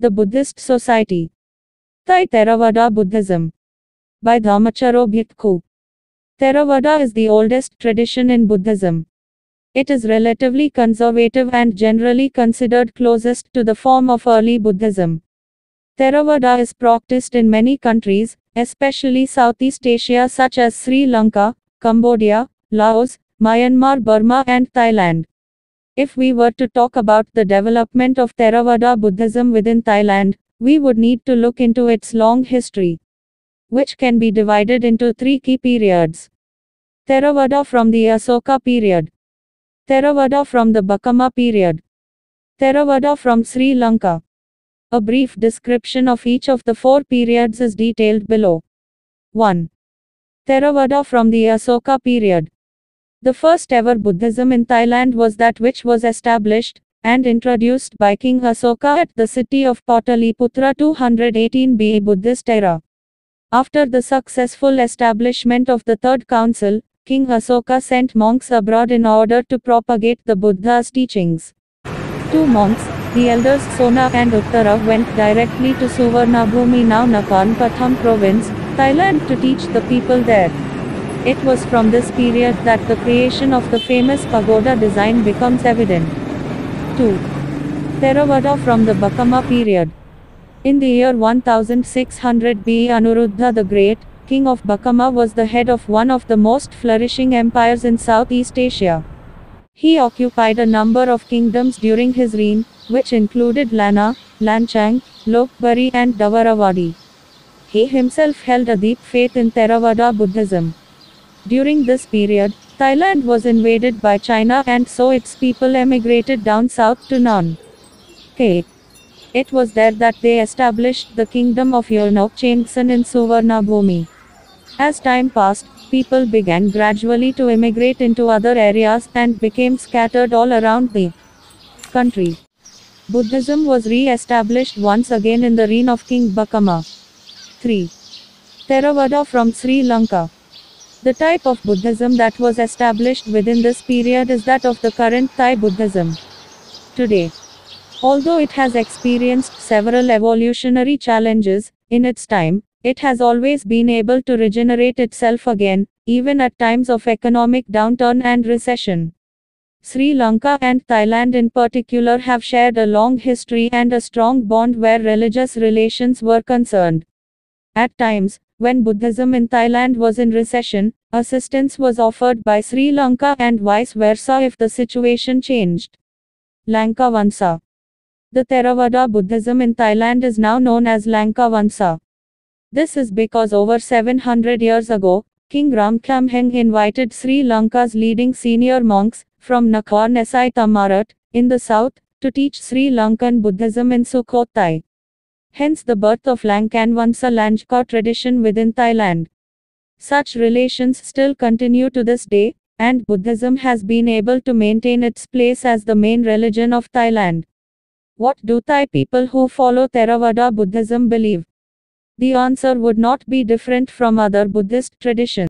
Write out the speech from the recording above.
The Buddhist Society. Thai Theravada Buddhism. By Dhammacharo Bhikkhu. Theravada is the oldest tradition in Buddhism. It is relatively conservative and generally considered closest to the form of early Buddhism. Theravada is practiced in many countries, especially Southeast Asia such as Sri Lanka, Cambodia, Laos, Myanmar, Burma and Thailand. If we were to talk about the development of Theravada Buddhism within Thailand, we would need to look into its long history, which can be divided into three key periods. Theravada from the Asoka period, Theravada from the Bakama period, Theravada from Sri Lanka. A brief description of each of the four periods is detailed below. 1. Theravada from the Asoka period. The first ever Buddhism in Thailand was that which was established and introduced by King Asoka at the city of Pataliputra 218 BE Buddhist era. After the successful establishment of the Third Council, King Asoka sent monks abroad in order to propagate the Buddha's teachings. Two monks, the elders Sona and Uttara went directly to Suvarnabhumi now Nakhon Patham province, Thailand to teach the people there. It was from this period that the creation of the famous pagoda design becomes evident. 2. Theravada from the Bakama period. In the year 1600 BE Anuruddha the Great, king of Bakama was the head of one of the most flourishing empires in Southeast Asia. He occupied a number of kingdoms during his reign, which included Lana, Lanchang, Lokburi and Dawarawadi. He himself held a deep faith in Theravada Buddhism. During this period, Thailand was invaded by China and so its people emigrated down south to Nan. K. It was there that they established the kingdom of Yonok Changsan in Suvarnabhumi. As time passed, people began gradually to immigrate into other areas and became scattered all around the country. Buddhism was re-established once again in the reign of King Bakama. 3. Theravada from Sri Lanka. The type of Buddhism that was established within this period is that of the current Thai Buddhism. Today, although it has experienced several evolutionary challenges in its time, it has always been able to regenerate itself again, even at times of economic downturn and recession. Sri Lanka and Thailand in particular have shared a long history and a strong bond where religious relations were concerned. At times, when Buddhism in Thailand was in recession, assistance was offered by Sri Lanka and vice versa if the situation changed. Lanka Vansa The Theravada Buddhism in Thailand is now known as Lanka Vansa. This is because over 700 years ago, King Ramkhamhaeng invited Sri Lanka's leading senior monks from Nakhon Nesai Tamarat in the south to teach Sri Lankan Buddhism in Sukhothai. Hence the birth of Langkanwansa Langkaw tradition within Thailand. Such relations still continue to this day, and Buddhism has been able to maintain its place as the main religion of Thailand. What do Thai people who follow Theravada Buddhism believe? The answer would not be different from other Buddhist traditions.